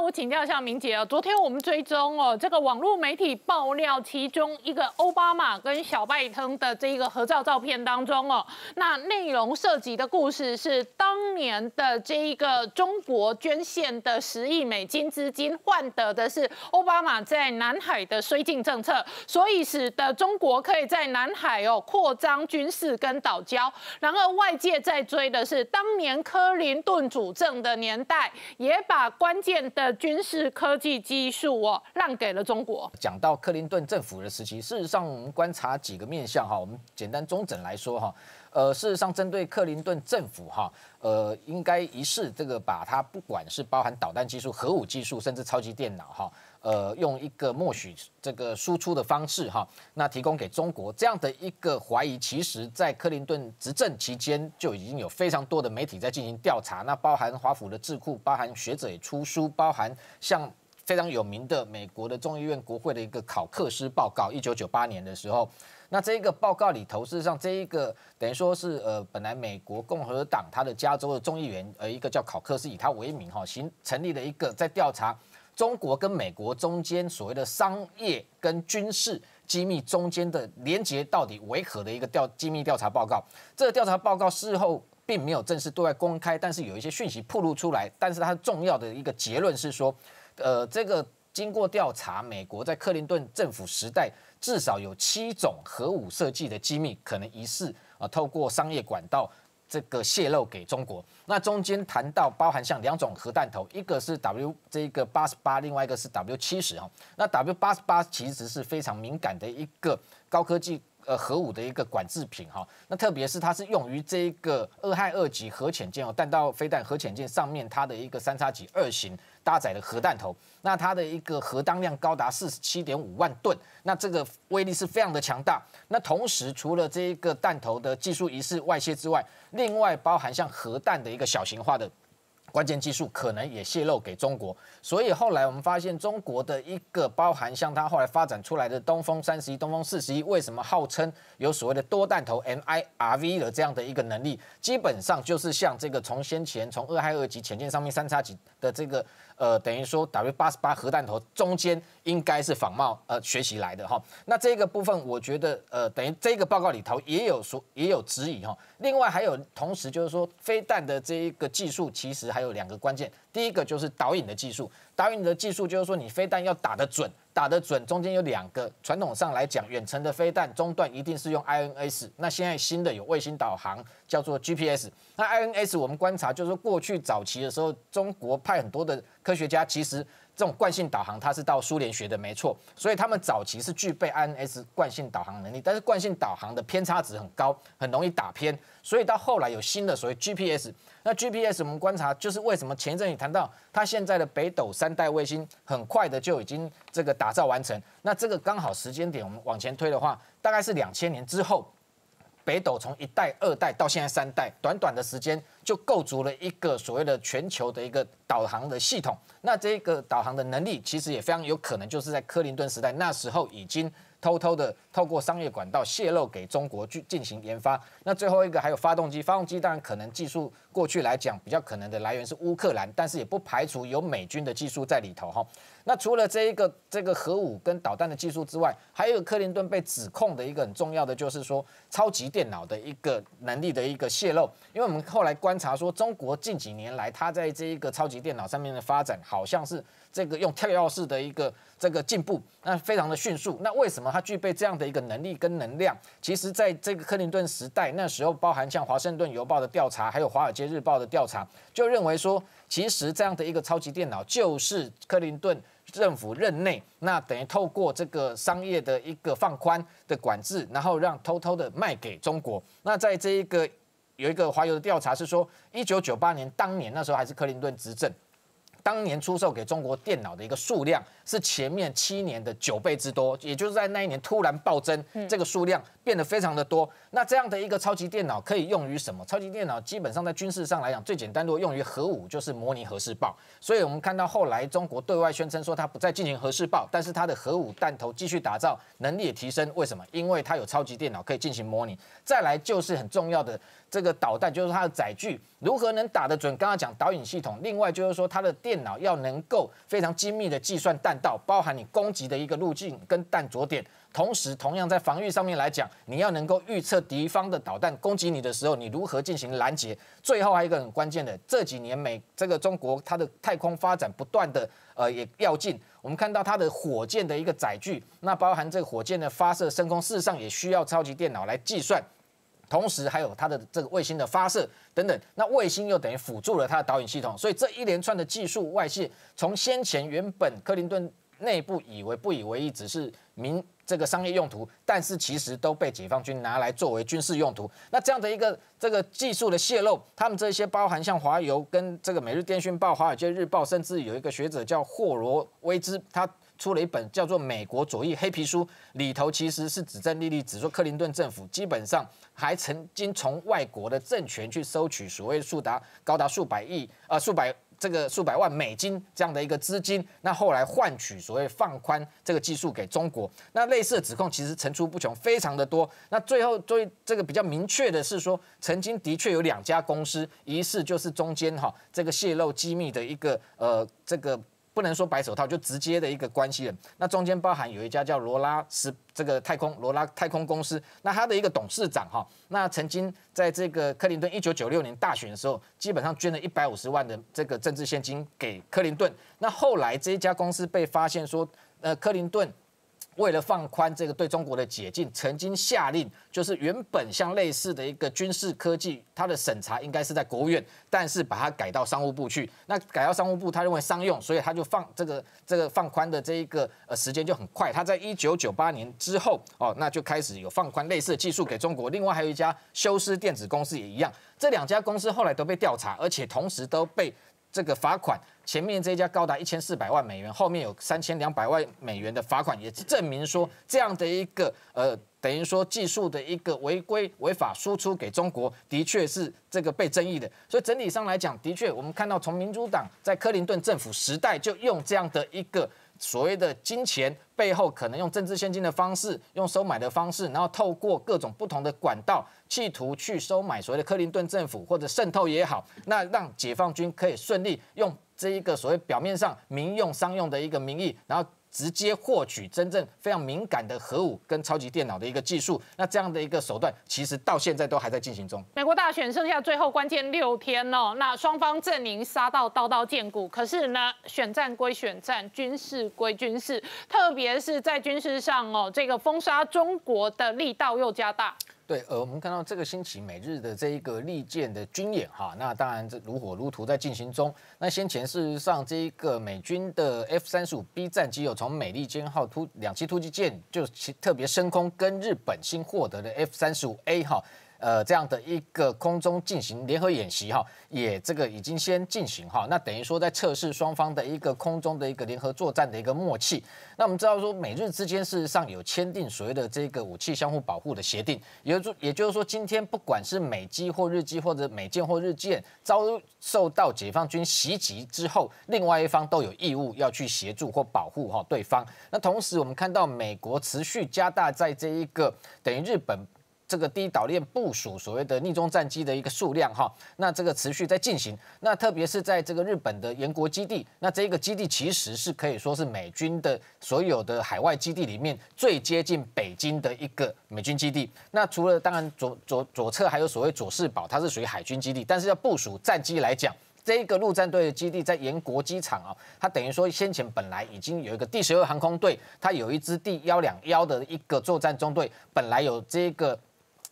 我请教一下明姐啊，昨天我们追踪哦，这个网络媒体爆料，其中一个奥巴马跟小拜登的这一个合照照片当中哦，那内容涉及的故事是当年的这一个中国捐献的十亿美金资金，换得的是奥巴马在南海的绥靖政策，所以使得中国可以在南海哦扩张军事跟岛礁。然而外界在追的是当年克林顿主政的年代，也把关键的。军事科技技术哦，让给了中国。讲到克林顿政府的时期，事实上我们观察几个面向哈，我们简单中整来说哈。呃，事实上，针对克林顿政府哈，呃，应该一试这个把它，不管是包含导弹技术、核武技术，甚至超级电脑哈，呃，用一个默许这个输出的方式哈，那提供给中国这样的一个怀疑，其实在克林顿执政期间就已经有非常多的媒体在进行调查，那包含华府的智库，包含学者也出书，包含像非常有名的美国的众议院国会的一个考克斯报告，一九九八年的时候。那这一个报告里头，事实上这一个等于说是呃，本来美国共和党他的加州的众议员呃，一个叫考克斯，以他为名哈，行成立了一个在调查中国跟美国中间所谓的商业跟军事机密中间的连接到底为何的一个调机密调查报告。这个调查报告事后并没有正式对外公开，但是有一些讯息曝露出来。但是它重要的一个结论是说，呃，这个经过调查，美国在克林顿政府时代。至少有七种核武设计的机密可能疑似啊，透过商业管道这个泄露给中国。那中间谈到包含像两种核弹头，一个是 W 这个八十八，另外一个是 W 七十哈。那 W 八十八其实是非常敏感的一个高科技呃核武的一个管制品哈。那特别是它是用于这一个二害二级核潜舰哦，弹道飞弹核潜舰上面它的一个三叉戟二型。搭载的核弹头，那它的一个核当量高达四十七点五万吨，那这个威力是非常的强大。那同时，除了这一个弹头的技术仪式外泄之外，另外包含像核弹的一个小型化的关键技术，可能也泄露给中国。所以后来我们发现，中国的一个包含像它后来发展出来的东风三十一、东风四十一，为什么号称有所谓的多弹头 M I R V 的这样的一个能力，基本上就是像这个从先前从二海二级潜艇上面三叉戟的这个。呃，等于说 W 八十八核弹头中间应该是仿冒呃学习来的哈。那这个部分，我觉得呃等于这个报告里头也有说也有指引哈。另外还有，同时就是说飞弹的这一个技术，其实还有两个关键。第一个就是导引的技术，导引的技术就是说，你飞弹要打得准，打得准中间有两个传统上来讲，远程的飞弹中段一定是用 INS，那现在新的有卫星导航叫做 GPS，那 INS 我们观察就是说，过去早期的时候，中国派很多的科学家其实。这种惯性导航，它是到苏联学的，没错，所以他们早期是具备 INS 惯性导航能力，但是惯性导航的偏差值很高，很容易打偏，所以到后来有新的所谓 GPS。那 GPS 我们观察，就是为什么前阵你谈到它现在的北斗三代卫星，很快的就已经这个打造完成。那这个刚好时间点，我们往前推的话，大概是两千年之后。北斗从一代、二代到现在三代，短短的时间就构筑了一个所谓的全球的一个导航的系统。那这个导航的能力，其实也非常有可能就是在克林顿时代那时候已经。偷偷的透过商业管道泄露给中国去进行研发。那最后一个还有发动机，发动机当然可能技术过去来讲比较可能的来源是乌克兰，但是也不排除有美军的技术在里头哈。那除了这一个这个核武跟导弹的技术之外，还有克林顿被指控的一个很重要的就是说超级电脑的一个能力的一个泄露。因为我们后来观察说，中国近几年来它在这一个超级电脑上面的发展好像是。这个用跳跃式的一个这个进步，那非常的迅速。那为什么它具备这样的一个能力跟能量？其实，在这个克林顿时代，那时候包含像《华盛顿邮报》的调查，还有《华尔街日报》的调查，就认为说，其实这样的一个超级电脑，就是克林顿政府任内，那等于透过这个商业的一个放宽的管制，然后让偷偷的卖给中国。那在这一个有一个华邮的调查是说，一九九八年当年那时候还是克林顿执政。当年出售给中国电脑的一个数量是前面七年的九倍之多，也就是在那一年突然暴增，这个数量变得非常的多。那这样的一个超级电脑可以用于什么？超级电脑基本上在军事上来讲，最简单如果用于核武，就是模拟核试爆。所以我们看到后来中国对外宣称说它不再进行核试爆，但是它的核武弹头继续打造，能力也提升。为什么？因为它有超级电脑可以进行模拟。再来就是很重要的这个导弹，就是它的载具如何能打得准？刚刚讲导引系统，另外就是说它的电。电脑要能够非常精密的计算弹道，包含你攻击的一个路径跟弹着点，同时同样在防御上面来讲，你要能够预测敌方的导弹攻击你的时候，你如何进行拦截。最后还有一个很关键的，这几年美这个中国它的太空发展不断的呃也要进，我们看到它的火箭的一个载具，那包含这个火箭的发射升空，事实上也需要超级电脑来计算。同时还有它的这个卫星的发射等等，那卫星又等于辅助了它的导引系统，所以这一连串的技术外泄，从先前原本克林顿内部以为不以为意，只是民这个商业用途，但是其实都被解放军拿来作为军事用途。那这样的一个这个技术的泄露，他们这些包含像华邮跟这个《每日电讯报》、《华尔街日报》，甚至有一个学者叫霍罗威兹，他。出了一本叫做《美国左翼黑皮书》，里头其实是指证莉莉，指说克林顿政府基本上还曾经从外国的政权去收取所谓数达高达数百亿啊数百这个数百万美金这样的一个资金，那后来换取所谓放宽这个技术给中国，那类似的指控其实层出不穷，非常的多。那最后最这个比较明确的是说，曾经的确有两家公司，一是就是中间哈这个泄露机密的一个呃这个。不能说白手套，就直接的一个关系人。那中间包含有一家叫罗拉斯这个太空罗拉太空公司。那他的一个董事长哈，那曾经在这个克林顿一九九六年大选的时候，基本上捐了一百五十万的这个政治现金给克林顿。那后来这一家公司被发现说，呃，克林顿。为了放宽这个对中国的解禁，曾经下令就是原本像类似的一个军事科技，它的审查应该是在国务院，但是把它改到商务部去。那改到商务部，他认为商用，所以他就放这个这个放宽的这一个呃时间就很快。他在一九九八年之后哦，那就开始有放宽类似的技术给中国。另外还有一家休斯电子公司也一样，这两家公司后来都被调查，而且同时都被。这个罚款，前面这家高达一千四百万美元，后面有三千两百万美元的罚款，也是证明说这样的一个呃，等于说技术的一个违规违法输出给中国，的确是这个被争议的。所以整体上来讲，的确我们看到从民主党在克林顿政府时代就用这样的一个。所谓的金钱背后，可能用政治献金的方式，用收买的方式，然后透过各种不同的管道，企图去收买所谓的克林顿政府，或者渗透也好，那让解放军可以顺利用这一个所谓表面上民用商用的一个名义，然后。直接获取真正非常敏感的核武跟超级电脑的一个技术，那这样的一个手段，其实到现在都还在进行中。美国大选剩下最后关键六天了，那双方阵营杀到刀刀见骨。可是呢，选战归选战，军事归军事，特别是在军事上哦，这个封杀中国的力道又加大。对，呃，我们看到这个星期美日的这一个利剑的军演哈，那当然这如火如荼在进行中。那先前事实上这一个美军的 F 三十五 B 战机有从美利坚号突两栖突击舰就特别升空，跟日本新获得的 F 三十五 A 哈。呃，这样的一个空中进行联合演习哈，也这个已经先进行哈，那等于说在测试双方的一个空中的一个联合作战的一个默契。那我们知道说，美日之间事实上有签订所谓的这个武器相互保护的协定，也就也就是说，今天不管是美机或日机，或者美舰或日舰遭受到解放军袭击之后，另外一方都有义务要去协助或保护哈对方。那同时我们看到美国持续加大在这一个等于日本。这个第一岛链部署所谓的逆中战机的一个数量哈，那这个持续在进行，那特别是在这个日本的岩国基地，那这一个基地其实是可以说是美军的所有的海外基地里面最接近北京的一个美军基地。那除了当然左左左侧还有所谓左世堡，它是属于海军基地，但是要部署战机来讲，这一个陆战队的基地在岩国机场啊，它等于说先前本来已经有一个第十二航空队，它有一支第幺两幺的一个作战中队，本来有这个。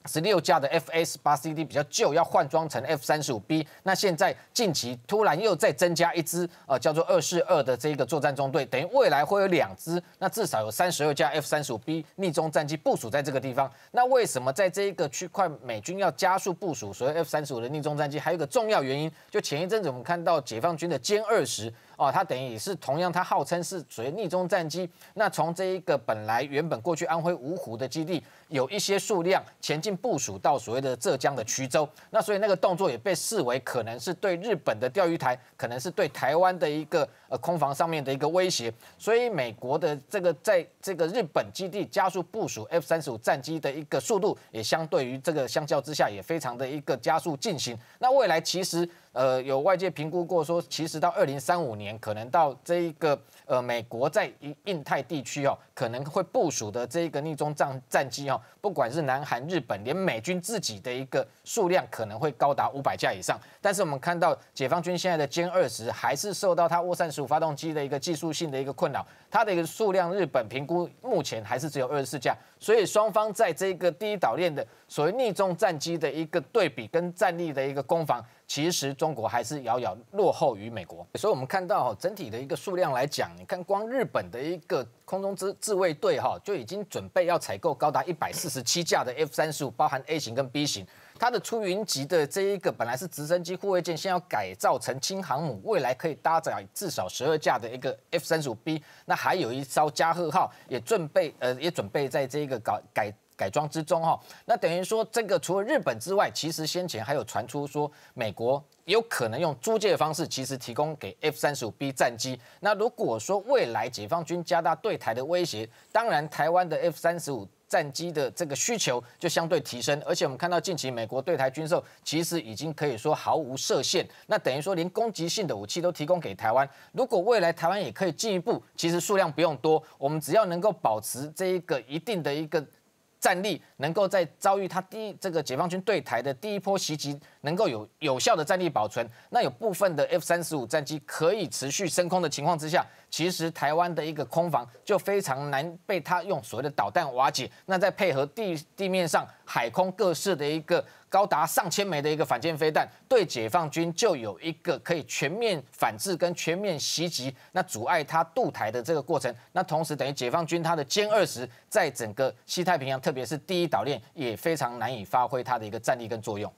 十六架的 F S 八 C D 比较旧，要换装成 F 三十五 B。那现在近期突然又再增加一支，呃，叫做二四二的这个作战中队，等于未来会有两支，那至少有三十二架 F 三十五 B 逆中战机部署在这个地方。那为什么在这一个区块美军要加速部署所谓 F 三十五的逆中战机？还有一个重要原因，就前一阵子我们看到解放军的歼二十。哦，它等于也是同样，它号称是属于逆中战机。那从这一个本来原本过去安徽芜湖的基地，有一些数量前进部署到所谓的浙江的衢州。那所以那个动作也被视为可能是对日本的钓鱼台，可能是对台湾的一个呃空防上面的一个威胁。所以美国的这个在这个日本基地加速部署 F 三十五战机的一个速度，也相对于这个相较之下也非常的一个加速进行。那未来其实。呃，有外界评估过说，其实到二零三五年，可能到这一个呃，美国在印印太地区哦。可能会部署的这一个逆中战战机哦，不管是南韩、日本，连美军自己的一个数量可能会高达五百架以上。但是我们看到解放军现在的歼二十还是受到它涡扇十五发动机的一个技术性的一个困扰，它的一个数量，日本评估目前还是只有二十四架。所以双方在这个第一岛链的所谓逆中战机的一个对比跟战力的一个攻防，其实中国还是遥遥落后于美国。所以我们看到整体的一个数量来讲，你看光日本的一个空中之。自卫队哈就已经准备要采购高达一百四十七架的 F 三十五，包含 A 型跟 B 型。它的出云级的这一个本来是直升机护卫舰，先要改造成轻航母，未来可以搭载至少十二架的一个 F 三十五 B。那还有一艘加贺号也准备，呃，也准备在这一个改改。改装之中哈，那等于说这个除了日本之外，其实先前还有传出说美国有可能用租借的方式，其实提供给 F 三十五 B 战机。那如果说未来解放军加大对台的威胁，当然台湾的 F 三十五战机的这个需求就相对提升。而且我们看到近期美国对台军售其实已经可以说毫无设限，那等于说连攻击性的武器都提供给台湾。如果未来台湾也可以进一步，其实数量不用多，我们只要能够保持这一个一定的一个。战力能够在遭遇他第一这个解放军对台的第一波袭击，能够有有效的战力保存，那有部分的 F 三十五战机可以持续升空的情况之下。其实台湾的一个空防就非常难被他用所谓的导弹瓦解，那再配合地地面上海空各式的一个高达上千枚的一个反舰飞弹，对解放军就有一个可以全面反制跟全面袭击，那阻碍他渡台的这个过程。那同时等于解放军他的歼二十在整个西太平洋，特别是第一岛链也非常难以发挥它的一个战力跟作用。